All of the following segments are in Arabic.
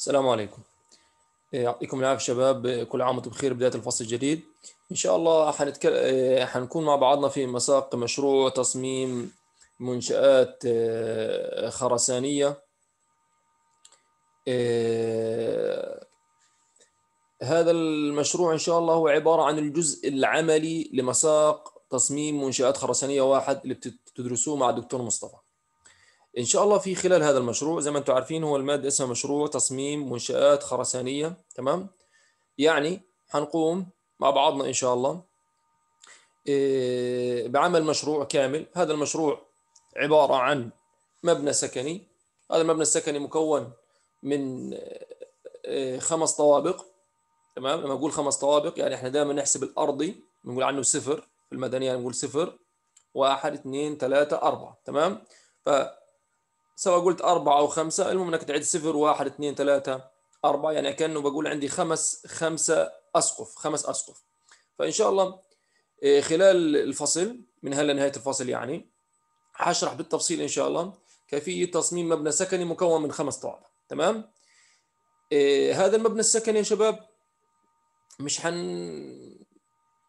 السلام عليكم إيه، يعطيكم العافيه شباب كل عام وانتم بخير بدايه الفصل الجديد ان شاء الله حنتكل... إيه، حنكون مع بعضنا في مساق مشروع تصميم منشات إيه، خرسانيه هذا المشروع ان شاء الله هو عباره عن الجزء العملي لمساق تصميم منشات خرسانيه واحد اللي بتدرسوه مع الدكتور مصطفى ان شاء الله في خلال هذا المشروع زي ما انتم عارفين هو الماده اسمها مشروع تصميم منشات خرسانيه تمام يعني حنقوم مع بعضنا ان شاء الله إيه، بعمل مشروع كامل هذا المشروع عباره عن مبنى سكني هذا المبنى السكني مكون من إيه، خمس طوابق تمام لما اقول خمس طوابق يعني احنا دائما نحسب الارضي بنقول عنه صفر في المدنيه نقول صفر واحد اثنين ثلاثه اربعه تمام ف سواء قلت أربعة أو خمسة المهم أنك تعد صفر واحد اثنين ثلاثة أربعة يعني كأنه بقول عندي خمس خمسة أسقف خمس أسقف فإن شاء الله إيه، خلال الفصل من هلا نهاية الفصل يعني هشرح بالتفصيل إن شاء الله كيفية تصميم مبنى سكني مكون من خمس طوابق تمام إيه، هذا المبنى السكني يا شباب مش حن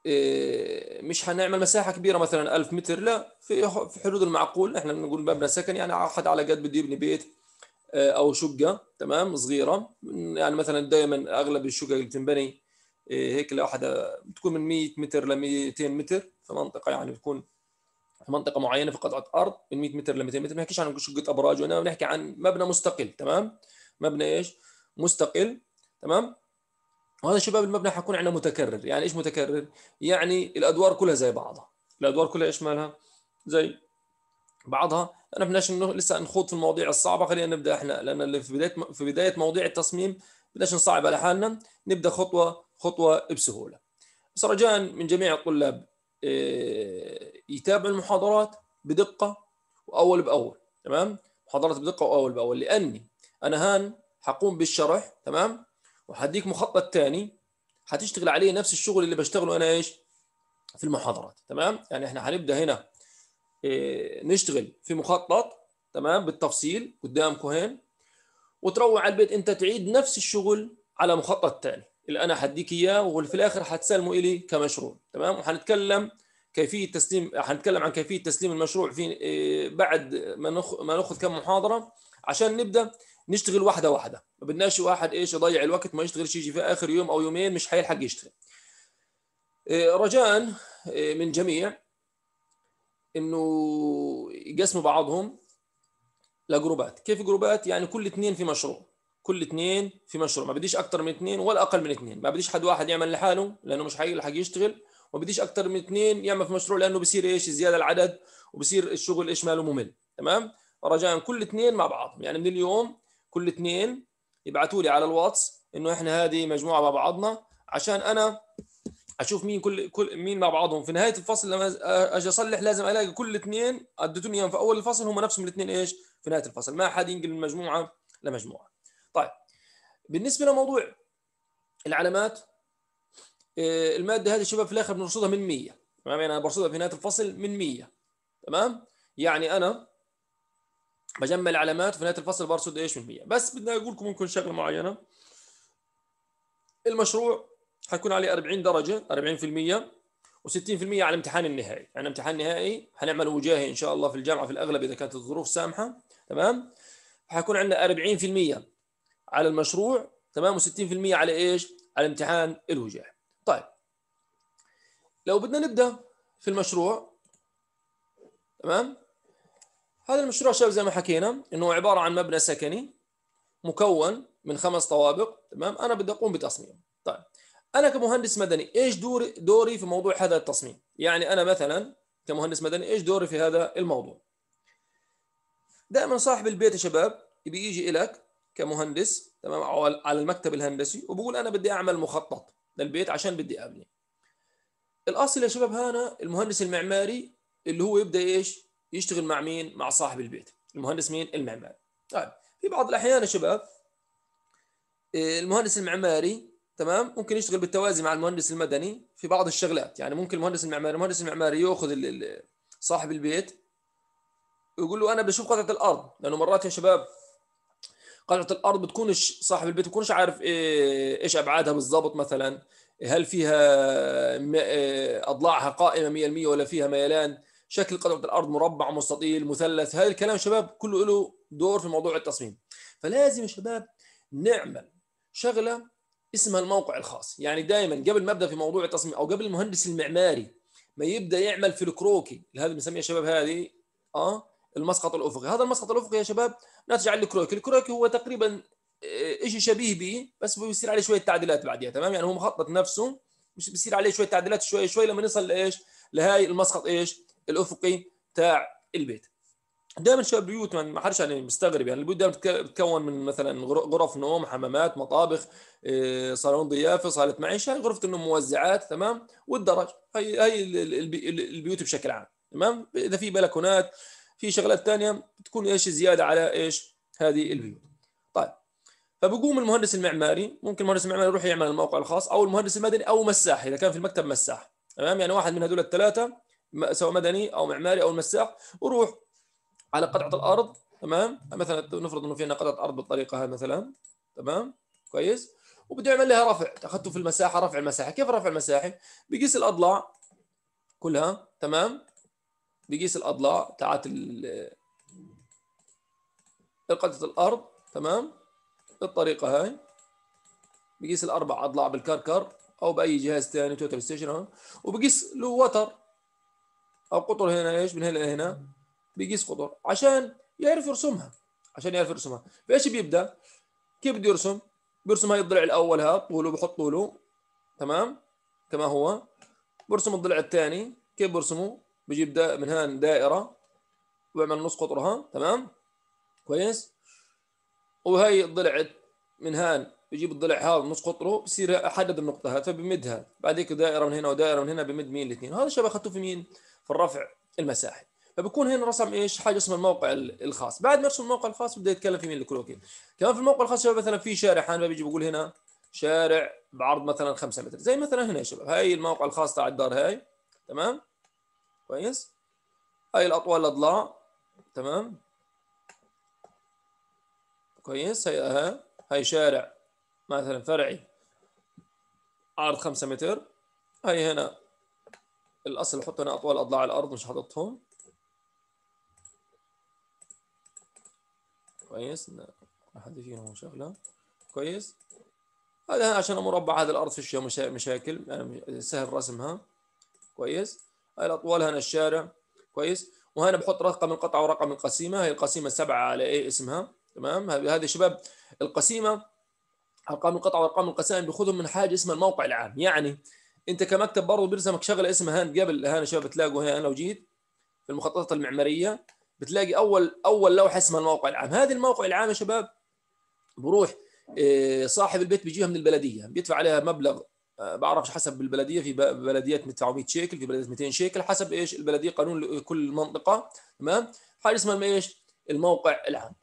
إيه، مش هنعمل مساحه كبيره مثلا 1000 متر لا في في حدود المعقول احنا بنقول مبنى سكن يعني احد على قد بده يبني بيت إيه، او شقه تمام صغيره يعني مثلا دائما اغلب الشقق اللي بتنبني إيه، هيك لوحدها بتكون من 100 متر ل 200 متر في منطقه يعني بتكون في منطقه معينه في قطعه ارض من 100 متر ل 200 متر ما نحكيش عن شقه ابراج وانا بنحكي عن مبنى مستقل تمام مبنى ايش مستقل تمام وهذا شباب المبنى حيكون عندنا متكرر يعني ايش متكرر يعني الادوار كلها زي بعضها الادوار كلها ايش مالها زي بعضها انا بدناش انه لسه نخوض في المواضيع الصعبه خلينا نبدا احنا لان في بدايه في بدايه مواضيع التصميم بدناش نصعب على حالنا نبدا خطوه خطوه بسهوله بس رجاء من جميع الطلاب آه، يتابعوا المحاضرات بدقه واول باول تمام محاضرات بدقه واول باول لاني انا هان حقوم بالشرح تمام وهديك مخطط ثاني هتشتغل عليه نفس الشغل اللي بشتغله انا ايش في المحاضرات تمام يعني احنا هنبدا هنا إيه نشتغل في مخطط تمام بالتفصيل قدامكم هين وتروح على البيت انت تعيد نفس الشغل على مخطط ثاني اللي انا هديك اياه وفي الاخر حتسلمه الي كمشروع تمام وحنتكلم كيفيه تسليم حنتكلم عن كيفيه تسليم المشروع في آه، بعد ما ناخذ كم محاضره عشان نبدا نشتغل واحده واحده ما بدناش واحد ايش يضيع الوقت ما يشتغلش يجي في اخر يوم او يومين مش حيلحق يشتغل إيه، رجاء إيه، من جميع انه يقسموا بعضهم لجروبات كيف جروبات يعني كل اثنين في مشروع كل اثنين في مشروع ما بديش اكثر من اثنين ولا اقل من اثنين ما بديش حد واحد يعمل لحاله لانه مش حيلحق يشتغل وما بديش اكثر من اثنين يعمل في مشروع لانه بصير ايش زياده العدد وبصير الشغل ايش ماله ممل تمام رجاء كل اثنين مع بعض يعني من اليوم كل اثنين يبعثوا لي على الواتس انه احنا هذه مجموعه مع بعضنا عشان انا اشوف مين كل كل مين مع بعضهم في نهايه الفصل لما اجي اصلح لازم الاقي كل اثنين اديتوني اياهم في اول الفصل هم نفسهم الاثنين ايش في نهايه الفصل ما حد ينقل من مجموعه لمجموعه طيب بالنسبه لموضوع العلامات آه، الماده هذه شباب في الاخر بنرصدها من 100 تمام يعني انا برصدها في نهايه الفصل من 100 تمام يعني انا بجمع العلامات وفي نهايه الفصل برصد ايش من 100 بس بدي اقول لكم ممكن شغله معينه المشروع حيكون عليه 40 درجه 40% و60% على الامتحان النهائي يعني امتحان نهائي حنعمل وجاهي ان شاء الله في الجامعه في الاغلب اذا كانت الظروف سامحه تمام حيكون عندنا 40% على المشروع تمام و60% على ايش على امتحان الوجاهي طيب لو بدنا نبدا في المشروع تمام هذا المشروع شباب زي ما حكينا انه عباره عن مبنى سكني مكون من خمس طوابق تمام انا بدي اقوم بتصميم طيب انا كمهندس مدني ايش دوري دوري في موضوع هذا التصميم يعني انا مثلا كمهندس مدني ايش دوري في هذا الموضوع دائما صاحب البيت يا شباب بيجي لك كمهندس تمام على المكتب الهندسي وبقول انا بدي اعمل مخطط للبيت عشان بدي ابني الاصل يا شباب هنا المهندس المعماري اللي هو يبدا ايش يشتغل مع مين؟ مع صاحب البيت المهندس مين؟ المعماري طيب في بعض الأحيان يا شباب إيه، المهندس المعماري تمام ممكن يشتغل بالتوازي مع المهندس المدني في بعض الشغلات يعني ممكن المهندس المعماري المهندس المعماري ياخذ صاحب البيت ويقول له انا بشوف قطعه الارض لانه مرات يا شباب قطعه الارض بتكون صاحب البيت بيكونش عارف إيه، ايش ابعادها بالضبط مثلا هل فيها إيه، اضلاعها قائمه 100% ولا فيها ميلان شكل قطعه الارض مربع مستطيل مثلث هذا الكلام شباب كله له دور في موضوع التصميم فلازم يا شباب نعمل شغله اسمها الموقع الخاص يعني دائما قبل ما ابدا في موضوع التصميم او قبل المهندس المعماري ما يبدا يعمل في الكروكي هذا بنسميه يا شباب هذه اه المسقط الافقي هذا المسقط الافقي يا شباب ناتج عن الكروكي الكروكي هو تقريبا آه، شيء شبيه به بس بيصير عليه شويه تعديلات بعديها تمام يعني هو مخطط نفسه مش بيصير عليه شويه تعديلات شوي شوي لما نصل لايش لهاي المسقط ايش الافقي تاع البيت دائما شباب بيوت ما حدش يعني مستغرب يعني البيوت دائما بتتكون من مثلا غرف نوم حمامات مطابخ آه، صالون ضيافه صاله معيشه يعني غرفه النوم موزعات تمام والدرج هي هي البيوت بشكل عام تمام اذا في بلكونات في شغلات ثانيه بتكون ايش زياده على ايش هذه البيوت طيب فبقوم المهندس المعماري ممكن المهندس المعماري يروح يعمل الموقع الخاص او المهندس المدني او مساح اذا كان في المكتب مساح تمام يعني واحد من هذول الثلاثه سواء مدني او معماري او المساح وروح على قطعه الارض تمام مثلا نفرض انه في عندنا قطعه ارض بالطريقه هاي مثلا تمام كويس وبده يعمل لها رفع اخذته في المساحه رفع المساحه كيف رفع المساحه بقيس الاضلاع كلها تمام بقيس الاضلاع تاعت قطعه الارض تمام بالطريقه هاي بقيس الاربع اضلاع بالكركر او باي جهاز ثاني توتال ستيشن وبقيس له وتر او قطر هنا ايش من هنا لهنا بيقيس قطر عشان يعرف يرسمها عشان يعرف يرسمها فايش بيبدا كيف بده يرسم بيرسم هاي الضلع الاول ها طوله بحط طوله تمام كما هو برسم الضلع الثاني كيف برسمه بجيب من هان دائره وبعمل نص قطرها تمام كويس وهي الضلع من هان بجيب الضلع هذا نص قطره بصير احدد النقطه هذا فبمدها بعد هيك دائره من هنا ودائره من هنا بمد مين الاثنين هذا الشيء اخذته في مين في الرفع المساحي فبكون هنا رسم ايش حاجه اسمها الموقع الخاص بعد ما ارسم الموقع الخاص بده يتكلم في مين الكلوكين كمان في الموقع الخاص شباب مثلا في شارع حان بيجي بقول هنا شارع بعرض مثلا 5 متر زي مثلا هنا يا شباب هاي الموقع الخاص تاع الدار هاي تمام كويس هاي الاطوال الاضلاع تمام كويس هي اها هاي شارع مثلا فرعي عرض 5 متر هاي هنا الاصل بحط انا اطوال اضلاع الارض مش حاططهم كويس ما حد فيهم شغله كويس هذا عشان مربع هذه الارض فيش فيها مشاكل يعني سهل رسمها كويس هاي الاطوال هنا الشارع كويس وهنا بحط رقم القطعه ورقم القسيمه هي القسيمه سبعه على ايه اسمها تمام هذه شباب القسيمه ارقام القطع وارقام القسائم بياخذهم من حاجه اسمها الموقع العام يعني انت كمكتب برضه بيلزمك شغله اسمها هاند قبل هان شباب بتلاقوا هي انا وجيد في المخططات المعماريه بتلاقي اول اول لوحه اسمها الموقع العام هذه الموقع العام يا شباب بروح آه، صاحب البيت بيجيها من البلديه بيدفع عليها مبلغ آه، بعرفش حسب البلديه في بلديات 100 شيكل في بلديات 200 شيكل حسب ايش البلديه قانون كل منطقه تمام حاجه اسمها ايش الموقع العام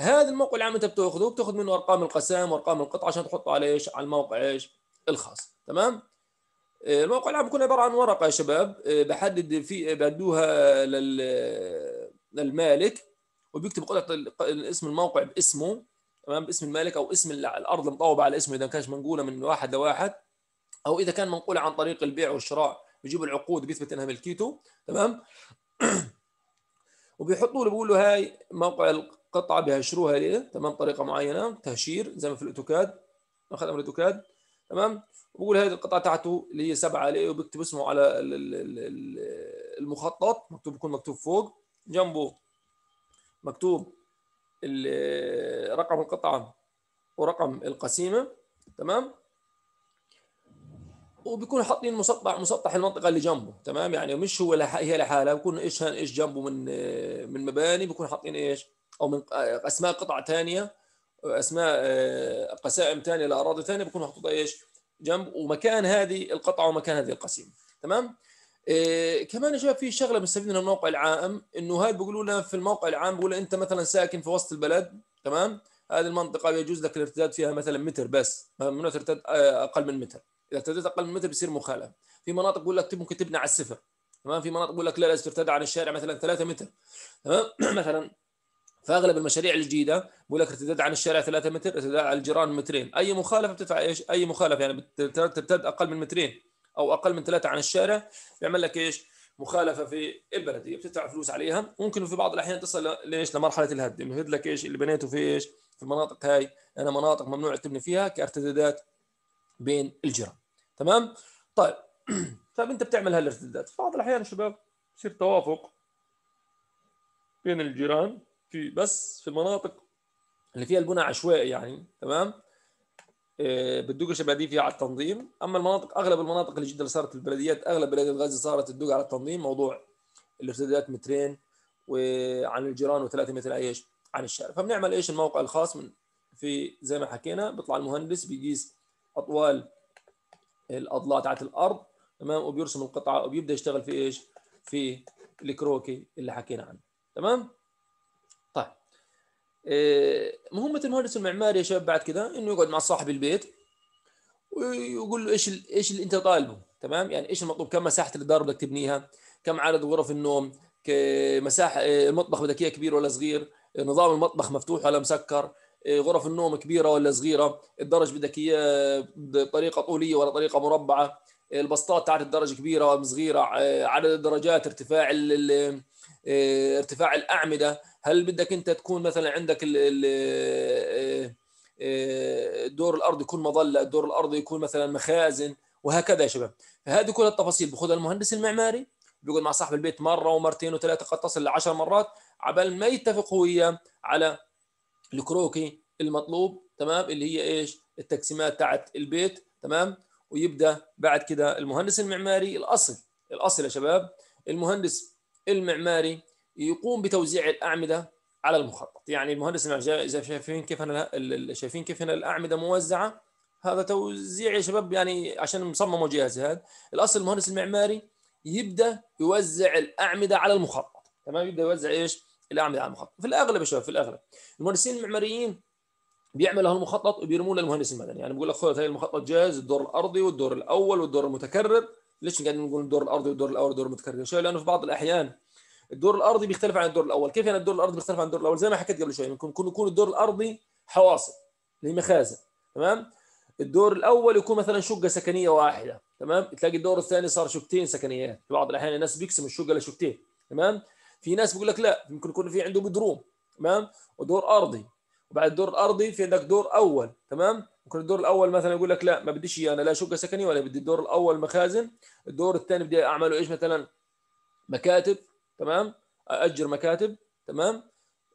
هذا الموقع العام انت بتاخذه بتاخذ منه ارقام القسام وارقام القطعه عشان تحطه على ايش على الموقع ايش الخاص تمام إيه، الموقع العام بيكون عباره عن ورقه يا شباب إيه، بحدد في بدوها لل للمالك وبيكتب قطعه اسم الموقع باسمه تمام باسم المالك او اسم الارض المطوبه على اسمه اذا كانش منقوله من واحد لواحد او اذا كان منقوله عن طريق البيع والشراء بيجيب العقود بيثبت انها ملكيته تمام وبيحطوا له بيقول له هاي موقع القطعه بهشروها ليه تمام طريقه معينه تهشير زي ما في الاوتوكاد اخذ من الاوتوكاد تمام بقول هذه القطعه تاعته اللي هي 7 ل وبكتب اسمه على المخطط مكتوب يكون مكتوب فوق جنبه مكتوب رقم القطعه ورقم القسيمه تمام وبيكون حاطين مسطح مسطح المنطقه اللي جنبه تمام يعني مش هو لح... هي لحالها بيكون ايش ايش جنبه من من مباني بيكون حاطين ايش او من اسماء قطع ثانيه اسماء آه، قسائم ثانيه لاراضي ثانيه بكون محطوطه ايش؟ جنب ومكان هذه القطعه ومكان هذه القسيمه تمام؟ إيه كمان يا شباب في شغله بنستفيد من الموقع العام انه هاد بيقولوا لنا في الموقع العام بيقول انت مثلا ساكن في وسط البلد تمام؟ هذه المنطقه يجوز لك الارتداد فيها مثلا متر بس ممنوع ترتد آه، اقل من متر اذا ارتديت اقل من متر بيصير مخالفه في مناطق بقول لك ممكن تبنى على السفر تمام في مناطق بقول لك لا لازم ترتد عن الشارع مثلا 3 متر تمام مثلا فاغلب المشاريع الجديده بيقول لك ارتداد عن الشارع 3 متر ارتداد على الجيران مترين اي مخالفه بتدفع ايش اي مخالفه يعني بترتد اقل من مترين او اقل من ثلاثه عن الشارع بيعمل لك ايش مخالفه في البلديه بتدفع فلوس عليها ممكن في بعض الاحيان تصل ليش لمرحله الهد بنهد لك ايش اللي بنيته في ايش في المناطق هاي انا مناطق ممنوع تبني فيها كارتدادات بين الجيران تمام طيب, طيب، انت بتعمل هالارتدادات في بعض الاحيان الشباب يصير توافق بين الجيران في بس في المناطق اللي فيها البنى عشوائي يعني تمام آه، بتدوق الشبه دي فيها على التنظيم اما المناطق اغلب المناطق اللي جدا صارت البلديات اغلب بلديات غزه صارت تدق على التنظيم موضوع الارتدادات مترين وعن الجيران و3 متر ايش عن الشارع فبنعمل ايش الموقع الخاص من في زي ما حكينا بيطلع المهندس بيقيس اطوال الاضلاع تاعت الارض تمام وبيرسم القطعه وبيبدا يشتغل في ايش في الكروكي اللي حكينا عنه تمام مهمه المهندس المعماري يا شباب بعد كده انه يقعد مع صاحب البيت ويقول له ايش ايش اللي انت طالبه تمام يعني ايش المطلوب كم مساحه الدار بدك تبنيها كم عدد غرف النوم مساحه آه، المطبخ بدك اياه كبير ولا صغير نظام المطبخ مفتوح ولا مسكر آه، غرف النوم كبيره ولا صغيره الدرج بدك اياه بطريقه طوليه ولا طريقه مربعه البسطات تاعت الدرج كبيره ولا صغيره آه، عدد الدرجات ارتفاع ارتفاع الاعمده هل بدك انت تكون مثلا عندك ال ال الدور آه، آه، الارضي يكون مظله، الدور الارضي يكون مثلا مخازن وهكذا يا شباب، فهذه كل التفاصيل بخذها المهندس المعماري بيقعد مع صاحب البيت مره ومرتين وثلاثه قد تصل لعشر مرات عبال ما يتفق هو وياه على الكروكي المطلوب تمام اللي هي ايش؟ التقسيمات تاعت البيت تمام ويبدا بعد كده المهندس المعماري الاصل الاصل يا شباب المهندس المعماري يقوم بتوزيع الاعمده على المخطط يعني المهندس اذا شايفين كيف هنا شايفين كيف هنا الاعمده موزعه هذا توزيع يا شباب يعني عشان مصممه جهاز هذا الاصل المهندس المعماري يبدا يوزع الاعمده على المخطط تمام يبدا يوزع ايش الاعمده على المخطط في الاغلب يا شباب في الاغلب المهندسين المعماريين بيعمل له المخطط وبيرموه للمهندس المدني يعني بيقول لك خذ هاي المخطط جاهز الدور الارضي والدور الاول والدور المتكرر ليش قاعدين نقول الدور الارضي والدور الاول والدور المتكرر؟ شو لانه في بعض الاحيان الدور الارضي بيختلف عن الدور الاول كيف يعني الدور الارضي بيختلف عن الدور الاول زي ما حكيت قبل شوي ممكن يكون الدور الارضي حواصل اللي هي مخازن تمام الدور الاول يكون مثلا شقه سكنيه واحده تمام تلاقي الدور الثاني صار شقتين سكنيات في بعض الاحيان الناس بيقسم الشقه لشقتين تمام في ناس بيقول لك لا ممكن يكون في عنده بدروم تمام ودور ارضي وبعد الدور الارضي في عندك دور اول تمام ممكن الدور الاول مثلا يقول لك لا ما بديش اياه انا لا شقه سكنيه ولا بدي الدور الاول مخازن الدور الثاني بدي اعمله ايش مثلا مكاتب تمام اجر مكاتب تمام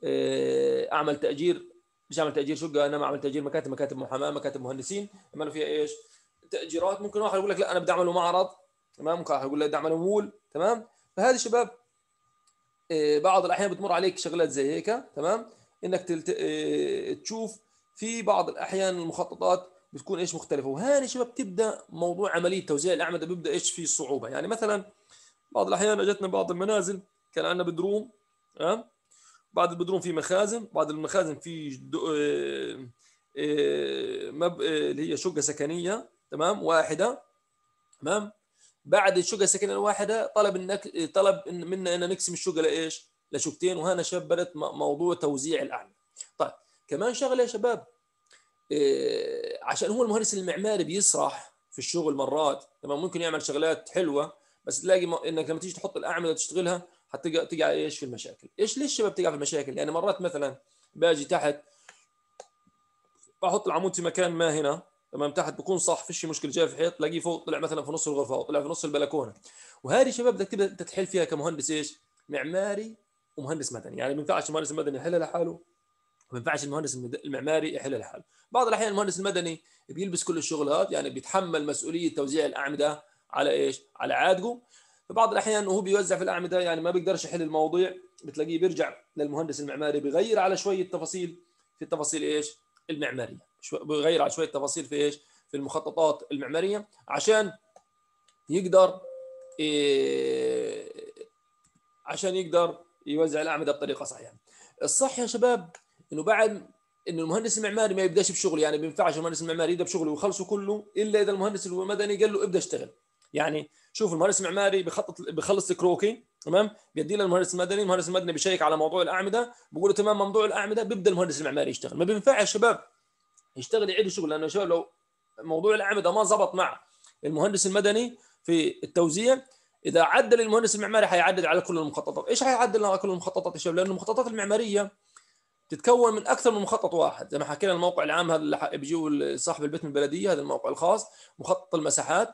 إيه، اعمل تاجير مش اعمل تاجير شقه انما اعمل تاجير مكاتب مكاتب محاماه مكاتب مهندسين اعمل فيها ايش؟ تاجيرات ممكن واحد يقول لك لا انا بدي اعمله معرض تمام ممكن واحد يقول لك بدي اعمله مول تمام فهذه شباب إيه، بعض الاحيان بتمر عليك شغلات زي هيك تمام انك تلت... إيه، تشوف في بعض الاحيان المخططات بتكون ايش مختلفه وهاني شباب تبدا موضوع عمليه توزيع الاعمده بيبدا ايش في صعوبه يعني مثلا بعض الاحيان اجتنا بعض المنازل كان عندنا بدروم اه بعد البدروم في مخازن بعد المخازن في اه اه مب... آه، اللي هي شقه سكنيه تمام واحده تمام بعد الشقه السكنيه الواحده طلب انك طلب إن منا ان نقسم الشقه لايش؟ لشقتين وهنا شبلت موضوع توزيع الاعلى. طيب كمان شغله يا شباب إيه عشان هو المهندس المعماري بيسرح في الشغل مرات تمام ممكن يعمل شغلات حلوه بس تلاقي انك لما تيجي تحط الاعمده تشتغلها حتقع ايش في المشاكل ايش ليش الشباب تقع في المشاكل يعني مرات مثلا باجي تحت بحط العمود في مكان ما هنا تمام تحت بكون صح فيش مشكله جاي في الحيط تلاقيه فوق طلع مثلا في نص الغرفه او طلع في نص البلكونه وهذه شباب بدك تبدا انت تحل فيها كمهندس ايش معماري ومهندس مدني يعني ما ينفعش المهندس المدني يحلها لحاله ما ينفعش المهندس المعماري يحلها لحاله بعض الاحيان المهندس المدني بيلبس كل الشغلات يعني بيتحمل مسؤوليه توزيع الاعمده على ايش على عاتقه في بعض الاحيان وهو بيوزع في الاعمده يعني ما بيقدرش يحل المواضيع بتلاقيه بيرجع للمهندس المعماري بيغير على شويه تفاصيل في التفاصيل ايش المعماريه بيغير على شويه تفاصيل في ايش في المخططات المعماريه عشان يقدر إيه عشان يقدر يوزع الاعمده بطريقه صحيحه الصح يا شباب انه بعد انه المهندس المعماري ما يبداش بشغل يعني ما بينفعش المهندس المعماري يبدا بشغله ويخلصه كله الا اذا المهندس المدني قال له ابدا اشتغل يعني شوف المهندس المعماري بيخطط بيخلص الكروكي تمام بيديه للمهندس المدني المهندس المدني بيشيك على موضوع الاعمده بقول له تمام موضوع الاعمده بيبدا المهندس المعماري يشتغل ما بينفعش يا شباب يشتغل يعيد الشغل لانه شباب لو موضوع الاعمده ما زبط مع المهندس المدني في التوزيع اذا عدل المهندس المعماري حيعدل على كل المخططات ايش حيعدل على كل المخططات يا شباب لانه المخططات المعماريه تتكون من اكثر من مخطط واحد زي ما حكينا الموقع العام هذا اللي بيجيبوا صاحب البيت من البلديه هذا الموقع الخاص مخطط المساحات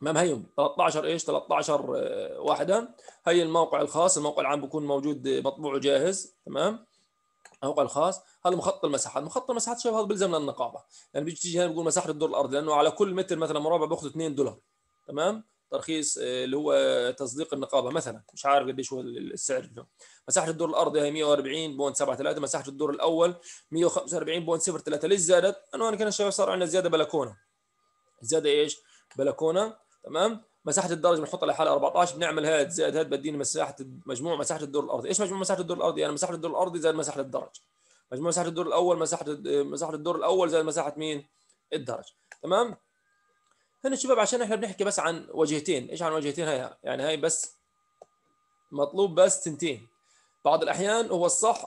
تمام هي 13 ايش 13 آه، واحده هي الموقع الخاص الموقع العام بيكون موجود آه، مطبوع وجاهز تمام الموقع الخاص هذا مخطط المساحات مخطط المساحات شباب هذا بيلزمنا النقابه يعني بيجي تيجي هنا بيقول مساحه الدور الارضي لانه على كل متر مثلا مربع باخذ 2 دولار تمام ترخيص آه، اللي هو تصديق النقابه مثلا مش عارف قديش هو السعر بتاعه مساحه الدور الارضي هي 140.73 مساحه الدور الاول 145.03 ليش زادت؟ لانه انا كان الشباب صار عندنا زياده بلكونه زياده ايش؟ بلكونه تمام مساحه الدرج بنحطها لحالها 14 بنعمل هاد زائد هاد بديني مساحه مجموع مساحه الدور الارضي ايش مجموع مساحه الدور الارضي يعني مساحه الدور الارضي زائد مساحه الدرج مجموع مساحه الدور الاول مساحه مساحه الدور الاول زائد مساحه مين الدرج تمام هنا الشباب عشان احنا بنحكي بس عن وجهتين ايش عن وجهتين هاي يعني هاي بس مطلوب بس تنتين بعض الاحيان هو الصح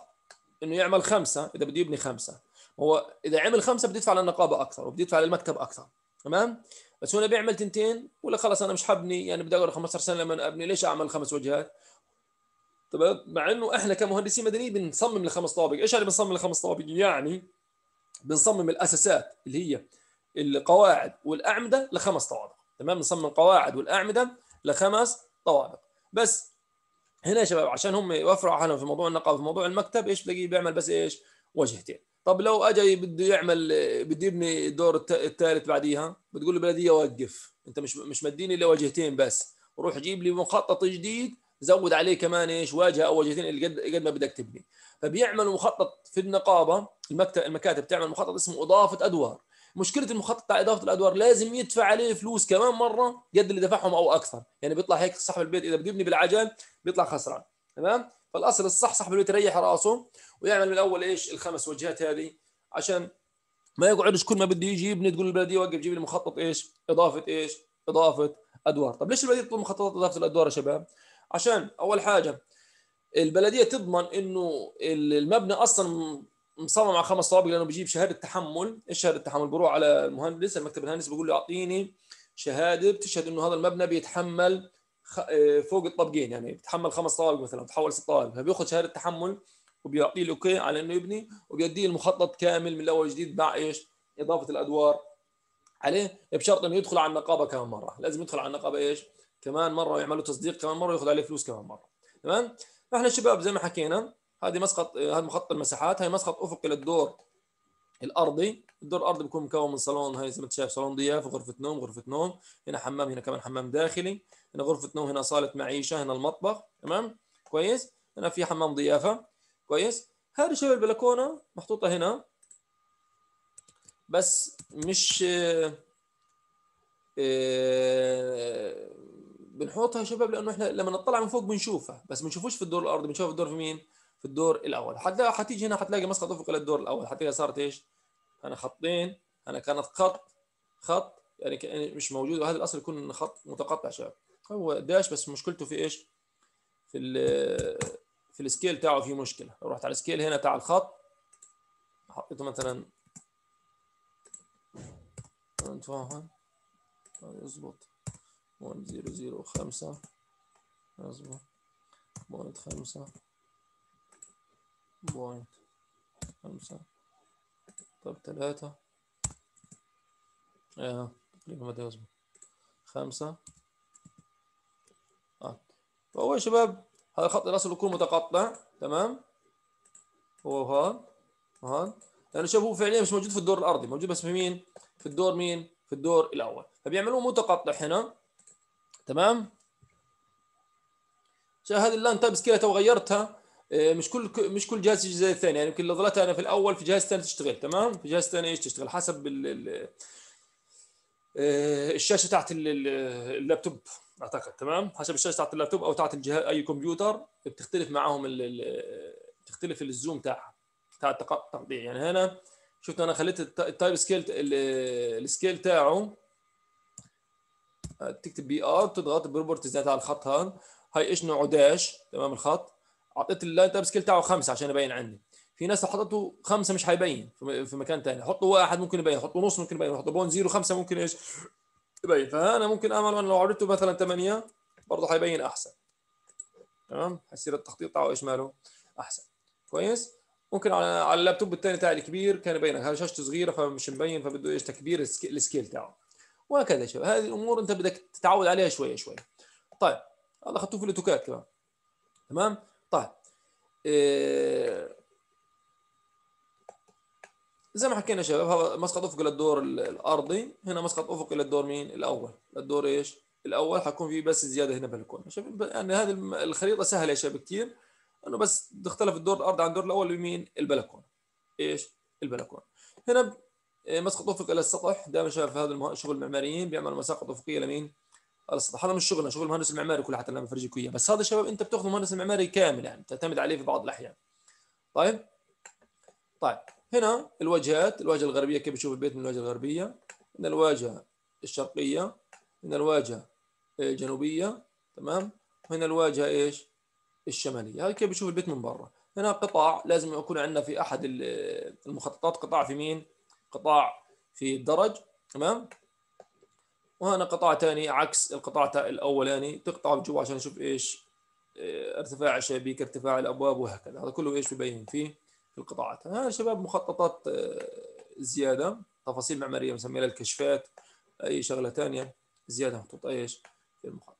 انه يعمل خمسه اذا بده يبني خمسه هو اذا عمل خمسه بده يدفع للنقابه اكثر وبده يدفع للمكتب اكثر تمام بس هنا بيعمل تنتين ولا خلاص انا مش حبني يعني بدي اقعد 15 سنه لما ابني ليش اعمل خمس وجهات تمام مع انه احنا كمهندسين مدنيين بنصمم لخمس طوابق ايش يعني بنصمم لخمس طوابق يعني بنصمم الاساسات اللي هي القواعد والاعمده لخمس طوابق تمام بنصمم قواعد والاعمده لخمس طوابق بس هنا يا شباب عشان هم يوفروا حالهم في موضوع النقابه في موضوع المكتب ايش بتلاقيه بيعمل بس ايش وجهتين طب لو اجى بده يعمل بده يبني الدور الثالث بعديها بتقول البلديه وقف انت مش مش مديني الا واجهتين بس روح جيب لي مخطط جديد زود عليه كمان ايش واجهه او وجهتين اللي قد ما بدك تبني فبيعملوا مخطط في النقابه المكتب المكاتب تعمل مخطط اسمه اضافه ادوار مشكله المخطط تاع اضافه الادوار لازم يدفع عليه فلوس كمان مره قد اللي دفعهم او اكثر يعني بيطلع هيك صاحب البيت اذا بده يبني بالعجل بيطلع خسران تمام فالاصل الصح صح بالبيت يريح راسه ويعمل من الاول ايش الخمس وجهات هذه عشان ما يقعدش كل ما بده يجي يبني تقول البلديه وقف جيب لي مخطط ايش اضافه ايش اضافه ادوار طب ليش البلديه تطلب مخططات اضافه الادوار يا شباب عشان اول حاجه البلديه تضمن انه المبنى اصلا مصمم على خمس طوابق لانه بجيب شهاده تحمل ايش شهاده التحمل بروح على المهندس المكتب الهندسي بقول له اعطيني شهاده بتشهد انه هذا المبنى بيتحمل آه، فوق الطابقين يعني بتحمل خمس طوابق مثلا بتحول ست طوابق فبياخذ شهاده تحمل وبيعطيه الاوكي على انه يبني وبيديه المخطط كامل من الاول وجديد مع ايش؟ اضافه الادوار عليه بشرط انه يدخل على النقابه كمان مره، لازم يدخل على النقابه ايش؟ كمان مره ويعملوا تصديق كمان مره وياخذ عليه فلوس كمان مره، تمام؟ فاحنا الشباب زي ما حكينا هذه مسقط آه، هذا مخطط المساحات، هي مسقط افقي للدور الارضي، الدور الارضي بيكون مكون من صالون هي زي ما انت شايف صالون ضيافه، غرفه نوم، غرفه نوم، هنا حمام هنا كمان حمام داخلي، هنا غرفه نوم هنا صاله معيشه هنا المطبخ تمام كويس هنا في حمام ضيافه كويس هذه شبه البلكونه محطوطه هنا بس مش آه، آه، بنحطها يا شباب لانه احنا لما نطلع من فوق بنشوفها بس ما بنشوفوش في الدور الارضي بنشوف الدور في مين في الدور الاول حتلاقي حتيجي هنا حتلاقي مسقط افقي للدور الاول حتلاقي صارت ايش انا خطين انا كانت خط خط يعني, يعني مش موجود وهذا الاصل يكون خط متقطع شباب هو داش بس مشكلته في ايش في في السكيل بتاعه في مشكله لو رحت على السكيل هنا بتاع الخط حطيته مثلا فاهم يظبط 1005 يظبط بوينت بوينت طب 3 اه تقريبا يظبط فهو يا شباب هذا خط الاصل يكون متقطع تمام هو هون هون لانه شوف هو فعليا مش موجود في الدور الارضي موجود بس في مين في الدور مين في الدور الاول فبيعملوه متقطع هنا تمام هذه اللان تايب سكيلت تو غيرتها آه، مش كل مش كل جهاز يجي زي الثاني يعني يمكن لو انا في الاول في جهاز ثاني تشتغل تمام في جهاز ثاني ايش تشتغل حسب آه، الشاشه تاعت اللابتوب اعتقد تمام حسب الشاشه تاعت اللابتوب او تاعت الجهاز اي كمبيوتر بتختلف معاهم بتختلف الزوم تاعها تاع التقطيع يعني هنا شفت انا خليت التايب سكيل السكيل تاعه آه، تكتب بي ار تضغط بروبرتيز تاع الخط هذا هاي ايش نوعه داش تمام الخط اعطيت اللاين تايب سكيل تاعه خمسه عشان يبين عندي في ناس حطته خمسه مش حيبين في مكان ثاني حطوا واحد ممكن يبين حطوا نص ممكن يبين حطوا بون زيرو خمسه ممكن ايش تبين فانا ممكن اعمل لو عرضته مثلا 8 برضه حيبين احسن تمام حيصير التخطيط تاعه ايش ماله احسن كويس ممكن على اللابتوب الثاني تاعي الكبير كان يبين لك شاشته صغيره فمش مبين فبده ايش تكبير السكيل تاعه وهكذا شباب هذه الامور انت بدك تتعود عليها شوي شوي طيب هذا اخذته في الاوتوكاد كمان تمام طيب إيه زي ما حكينا شباب هذا مسقط افقي للدور الارضي هنا مسقط افقي للدور مين الاول للدور ايش الاول حكون في بس زياده هنا بالكون شوف يعني هذه الخريطه سهله يا شباب كثير انه بس تختلف الدور الارضي عن الدور الاول بمين البلكونه ايش البلكونه هنا إيه، مسقط افقي الى السطح دائما شباب في هذا الشغل المعماريين بيعملوا مساقط افقيه لمين على السطح هذا مش شغلنا شغل المهندس المعماري كله حتى انا بفرجيكم اياه بس هذا شباب انت بتاخذه مهندس المعماري كامل يعني تعتمد عليه في بعض الاحيان طيب طيب هنا الواجهات الواجهه الغربيه كيف بنشوف البيت من الواجهه الغربيه هنا الواجهه الشرقيه هنا الواجهه الجنوبيه تمام هنا الواجهه ايش الشماليه هذا كيف بنشوف البيت من برا هنا قطاع لازم يكون عندنا في احد المخططات قطاع في مين قطاع في الدرج تمام وهنا قطاع ثاني عكس القطاع الاولاني تقطع جوا عشان نشوف ايش ارتفاع الشبابيك ارتفاع الابواب وهكذا هذا كله ايش ببين فيه في القطاعات أنا شباب مخططات آه، زيادة تفاصيل معمارية مسميها الكشفات أي شغلة ثانية زيادة محطوط إيش في المخطط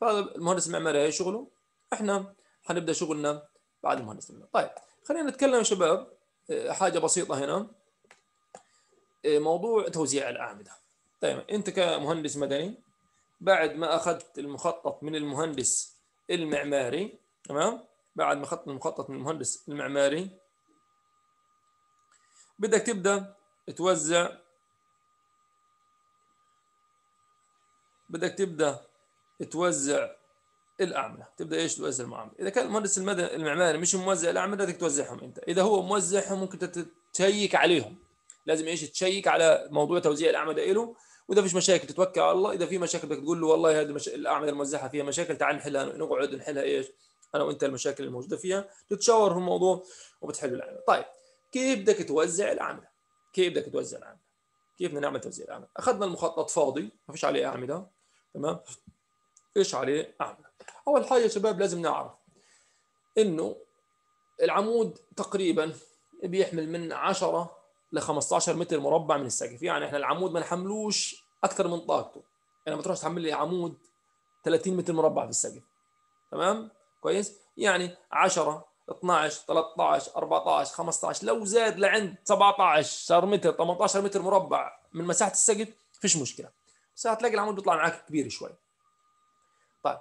فهذا المهندس المعماري هي شغله إحنا حنبدأ شغلنا بعد المهندس المعماري طيب خلينا نتكلم يا شباب آه، حاجة بسيطة هنا آه، موضوع توزيع الأعمدة طيب أنت كمهندس مدني بعد ما أخذت المخطط من المهندس المعماري تمام بعد ما أخذت المخطط من المهندس المعماري بدك تبدا توزع بدك تبدا توزع الاعمده تبدا ايش توزع المعامله اذا كان المهندس المعماري مش موزع الاعمده بدك توزعهم انت اذا هو موزعهم ممكن تشيك عليهم لازم ايش تشيك على موضوع توزيع الاعمده له واذا فيش مشاكل تتوكل على الله اذا في مشاكل بدك تقول له والله هذه مش... الاعمده الموزعه فيها مشاكل تعال نحلها نقعد نحلها ايش انا وانت المشاكل الموجوده فيها تتشاور في الموضوع وبتحل الاعمده طيب كيف بدك توزع الأعمدة كيف بدك توزع الأعمدة كيف بدنا نعمل توزيع الأعمدة أخذنا المخطط فاضي ما فيش عليه أعمدة تمام إيش عليه أعمدة أول حاجة يا شباب لازم نعرف إنه العمود تقريبا بيحمل من 10 ل 15 متر مربع من السقف يعني احنا العمود ما نحملوش اكثر من طاقته يعني ما تروحش تحمل لي عمود 30 متر مربع في السقف تمام كويس يعني 10 12 13 14 15 لو زاد لعند 17 صار متر 18 متر مربع من مساحه السقف فيش مشكله بس هتلاقي العمود بيطلع معك كبير شوي طيب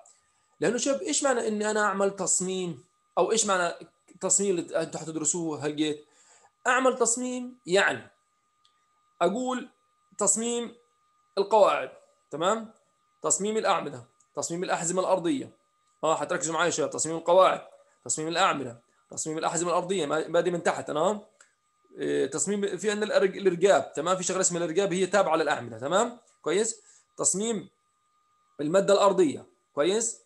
لانه شوف ايش معنى اني انا اعمل تصميم او ايش معنى التصميم اللي انتم حتدرسوه هلقيت اعمل تصميم يعني اقول تصميم القواعد تمام تصميم الاعمده تصميم الاحزمه الارضيه اه حتركزوا معي شباب تصميم القواعد تصميم الاعمده تصميم الاحزمه الارضيه بادي من تحت انا إيه، تصميم في عندنا الارجاب تمام في شغله اسمها الارجاب هي تابعه للاعمده تمام كويس تصميم الماده الارضيه كويس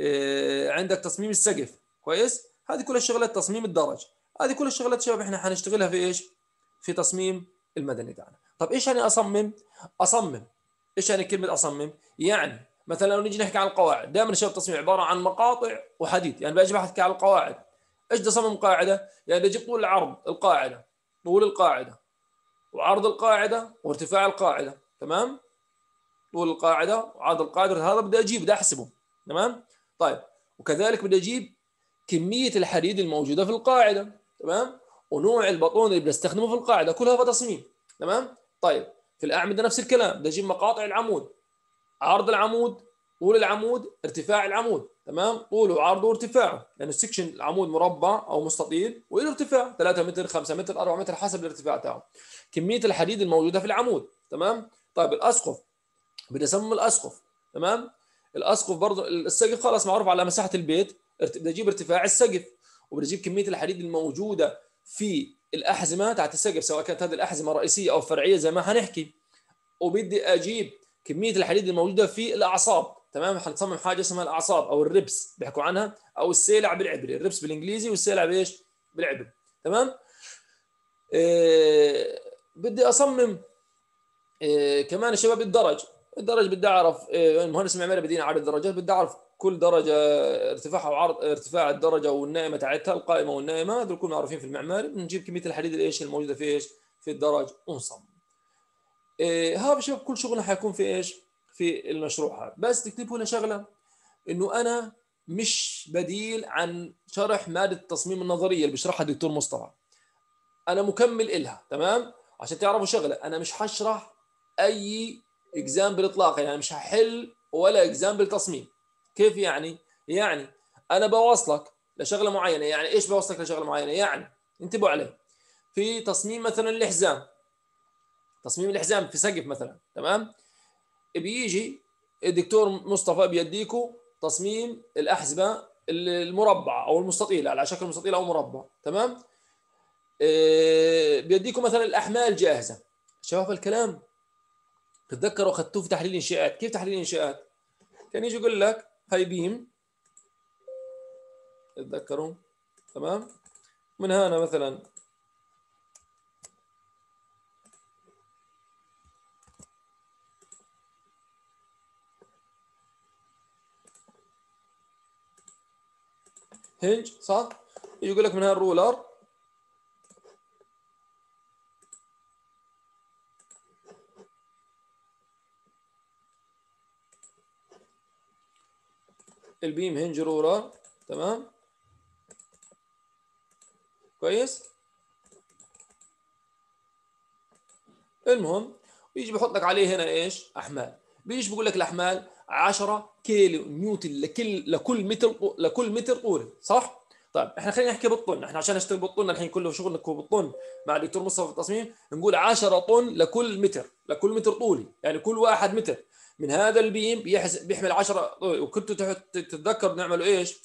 إيه، عندك تصميم السقف كويس هذه كل الشغلات تصميم الدرج هذه كل الشغلات شباب احنا حنشتغلها في ايش في تصميم المدني تاعنا طب ايش يعني اصمم اصمم ايش يعني كلمه اصمم يعني مثلا لو نجي نحكي عن القواعد دائما الشباب التصميم عباره عن مقاطع وحديد يعني باجي بحكي عن القواعد ايش بدي اصمم قاعده يعني بدي اجيب طول العرض القاعده طول القاعده وعرض القاعده وارتفاع القاعده تمام طول القاعده وعرض القاعده هذا بدي اجيب بدي احسبه تمام طيب وكذلك بدي اجيب كميه الحديد الموجوده في القاعده تمام ونوع البطون اللي بنستخدمه في القاعده كلها في تصميم تمام طيب في الاعمده نفس الكلام بدي اجيب مقاطع العمود عرض العمود طول العمود ارتفاع العمود تمام طوله وعرضه وارتفاعه لان يعني السكشن العمود مربع او مستطيل وله ارتفاع 3 متر 5 متر 4 متر حسب الارتفاع تاعه كميه الحديد الموجوده في العمود تمام طيب الاسقف بدنا اسمم الاسقف تمام الاسقف برضه السقف خلاص معروف على مساحه البيت بدي اجيب ارتفاع السقف وبدي اجيب كميه الحديد الموجوده في الاحزمه تاعت السقف سواء كانت هذه الاحزمه رئيسيه او فرعيه زي ما حنحكي وبدي اجيب كميه الحديد الموجوده في الاعصاب تمام حنصمم حاجه اسمها الاعصاب او الربس بيحكوا عنها او السيلع بالعبري الربس بالانجليزي والسيلع بايش بالعبري تمام إيه بدي اصمم إيه كمان الشباب الدرج الدرج بدي اعرف إيه المهندس المعماري بدينا عدد الدرجات بدي اعرف كل درجه ارتفاعها وعرض ارتفاع الدرجه والنائمه تاعتها القائمه والنائمه هذول كلهم معروفين في المعماري بنجيب كميه الحديد الايش الموجوده في ايش في الدرج ونصمم ها إيه، بشوف كل شغلنا حيكون في ايش؟ في المشروع هذا بس تكتبوا لنا شغله انه انا مش بديل عن شرح ماده التصميم النظريه اللي بيشرحها الدكتور مصطفى انا مكمل إلها تمام عشان تعرفوا شغله انا مش هشرح اي اكزام بالاطلاق يعني مش هحل ولا اكزام بالتصميم كيف يعني يعني انا بوصلك لشغله معينه يعني ايش بوصلك لشغله معينه يعني انتبهوا عليه. في تصميم مثلا الحزام تصميم الحزام في سقف مثلا تمام بيجي الدكتور مصطفى بيديكوا تصميم الاحزمه المربعه او المستطيله على شكل مستطيل او مربع تمام آه، بيديكوا مثلا الاحمال جاهزه شباب الكلام تتذكروا اخذتوه في تحليل الانشاءات كيف تحليل الانشاءات كان يجي يقول لك هاي بيم تتذكروا تمام من هنا مثلا هنج صح يقول لك من الرولر البيم هنج رولر تمام كويس المهم بيجي بحط لك عليه هنا ايش احمال بيجي بيقول لك الاحمال 10 كيلو نيوتن لكل لكل متر لكل متر قوله صح؟ طيب احنا خلينا نحكي بالطن احنا عشان نشتغل بالطن الحين كله شغلنا كله بالطن مع الدكتور مصطفى في التصميم نقول 10 طن لكل متر لكل متر طولي يعني كل واحد متر من هذا البيم بيحمل 10 وكنتوا تتذكروا نعملوا ايش؟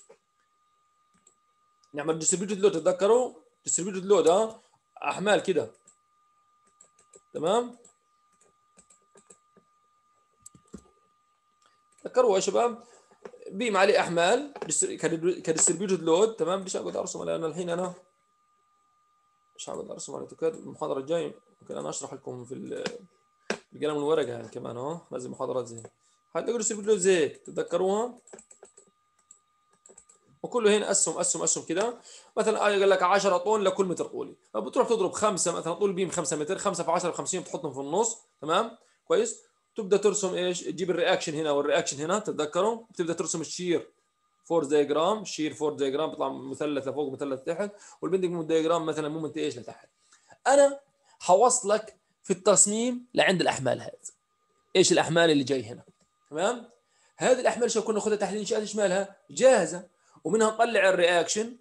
نعمل ديستريبيوتد لود تتذكروا ديستريبيوتد لود ها احمال كده تمام تذكروا يا شباب بيم عليه احمال كديستريبيوتد لود تمام ليش اقعد ارسم لان الحين انا مش هقعد ارسم على توكاد المحاضره الجايه ممكن انا اشرح لكم في القلم والورقه يعني كمان اهو لازم محاضرات زي هتقدروا تستفيدوا زي تتذكروها وكله هنا اسهم اسهم اسهم كده مثلا آية قال لك 10 طن لكل متر طولي فبتروح تضرب خمسه مثلا طول بيم 5 متر 5 في 10 ب 50 بتحطهم في النص تمام كويس تبدا ترسم ايش تجيب الرياكشن هنا والرياكشن هنا تتذكروا بتبدا ترسم الشير فور دايجرام شير فور دايجرام بيطلع مثلث لفوق ومثلث لتحت والبندنج مومنت دايجرام مثلا مومنت ايش لتحت انا حوصلك في التصميم لعند الاحمال هذه ايش الاحمال اللي جاي هنا تمام هذه الاحمال شو كنا ناخذها تحليل انشاءات شمالها جاهزه ومنها نطلع الرياكشن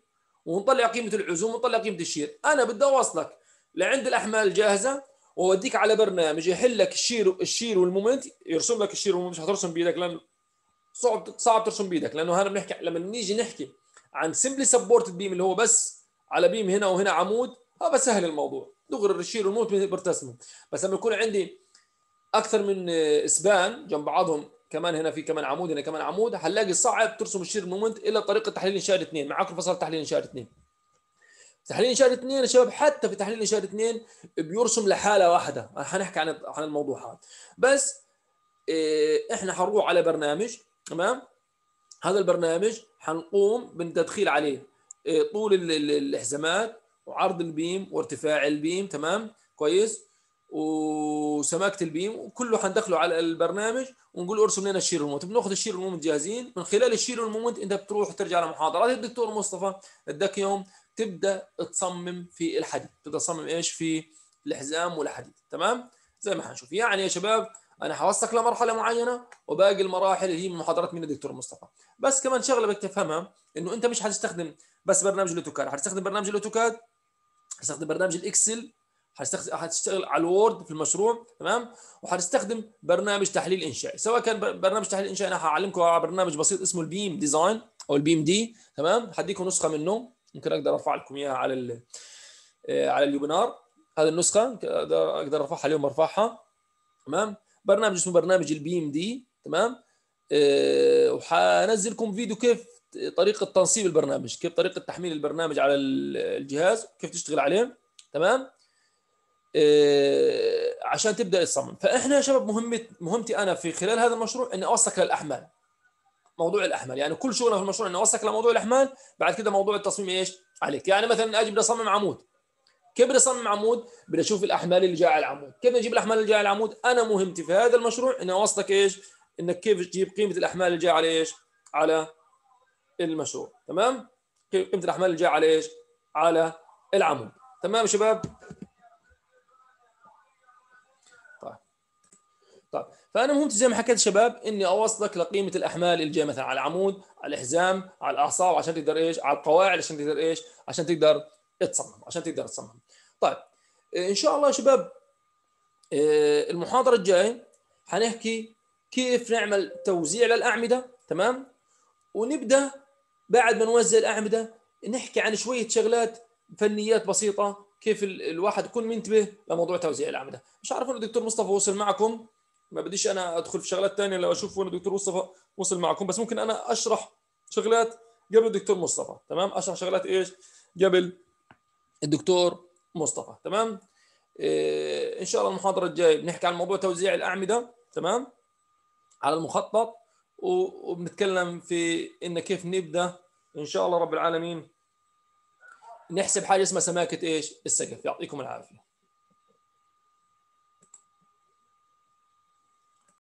ونطلع قيمه العزوم ونطلع قيمه الشير انا بدي اوصلك لعند الاحمال جاهزه ووديك على برنامج يحل لك الشير الشير والمومنت يرسم لك الشير والمومنت مش هترسم بايدك لانه صعب صعب ترسم بايدك لانه هنا بنحكي لما نيجي نحكي عن سمبلي سبورتد بيم اللي هو بس على بيم هنا وهنا عمود اه بسهل الموضوع دغري الشير والمومنت برتسموا بس لما يكون عندي اكثر من آه، اسبان جنب بعضهم كمان هنا في كمان عمود هنا كمان عمود هنلاقي صعب ترسم الشير والمومنت الا طريقه تحليل انشاء الاثنين معاكم فصل تحليل انشاء الاثنين تحليل إشارة الاثنين يا شباب حتى في تحليل إشارة الاثنين بيرسم لحالة واحدة حنحكي عن عن الموضوع هذا بس إيه، إحنا حنروح على برنامج تمام هذا البرنامج حنقوم بالتدخيل عليه إيه، طول الحزامات وعرض البيم وارتفاع البيم تمام كويس وسماكه البيم وكله حندخله على البرنامج ونقول ارسم لنا الشير والمومنت بناخذ الشير والمومنت جاهزين من خلال الشير والمومنت انت بتروح ترجع لمحاضرات الدكتور مصطفى اداك يوم تبدا تصمم في الحديد تبدا تصمم ايش في الحزام والحديد تمام زي ما هنشوف يعني يا شباب انا حوصلك لمرحله معينه وباقي المراحل هي من محاضرات من الدكتور مصطفى بس كمان شغله بدك تفهمها انه انت مش حتستخدم بس برنامج الاوتوكاد حتستخدم برنامج الاوتوكاد حتستخدم برنامج الاكسل حتشتغل على الوورد في المشروع تمام وحتستخدم برنامج تحليل انشائي سواء كان برنامج تحليل انشائي انا هعلمكم على برنامج بسيط اسمه البيم ديزاين او البيم دي تمام هديكم نسخه منه ممكن اقدر ارفع لكم اياها على آه، على اليوبينار هذه النسخه اقدر اقدر ارفعها اليوم ارفعها تمام برنامج اسمه برنامج البي ام دي تمام وحنزل آه، وحنزلكم فيديو كيف طريقه تنصيب البرنامج كيف طريقه تحميل البرنامج على الجهاز كيف تشتغل عليه تمام آه، عشان تبدا الصمم فاحنا يا شباب مهمه مهمتي انا في خلال هذا المشروع اني اوصلك للاحمال موضوع الاحمال يعني كل شغله في المشروع انه اوصلك لموضوع الاحمال بعد كده موضوع التصميم ايش عليك يعني مثلا اجي بدي اصمم عمود كيف بدي اصمم عمود بدي اشوف الاحمال اللي جايه على العمود كيف اجيب الاحمال اللي جايه على العمود انا مهمتي في هذا المشروع اني اوصلك ايش انك كيف تجيب قيمه الاحمال اللي جايه على ايش على المشروع تمام قيمه الاحمال اللي جايه على ايش على العمود تمام يا شباب طيب طيب فانا مهم زي ما حكيت شباب اني اوصلك لقيمه الاحمال اللي جايه مثلا على العمود على الحزام على الاعصاب عشان تقدر ايش على القواعد عشان تقدر ايش عشان تقدر تصمم عشان تقدر تصمم طيب إيه، ان شاء الله يا شباب إيه، المحاضره الجايه حنحكي كيف نعمل توزيع للاعمده تمام ونبدا بعد ما نوزع الاعمده نحكي عن شويه شغلات فنيات بسيطه كيف الواحد يكون منتبه لموضوع توزيع الاعمده مش عارف الدكتور مصطفى وصل معكم ما بديش انا ادخل في شغلات ثانيه لو اشوف وين الدكتور مصطفى وصل معكم بس ممكن انا اشرح شغلات قبل الدكتور مصطفى تمام اشرح شغلات ايش قبل الدكتور مصطفى تمام إيه ان شاء الله المحاضره الجايه بنحكي عن موضوع توزيع الاعمده تمام على المخطط وبنتكلم في ان كيف نبدا ان شاء الله رب العالمين نحسب حاجه اسمها سماكه ايش السقف يعطيكم العافيه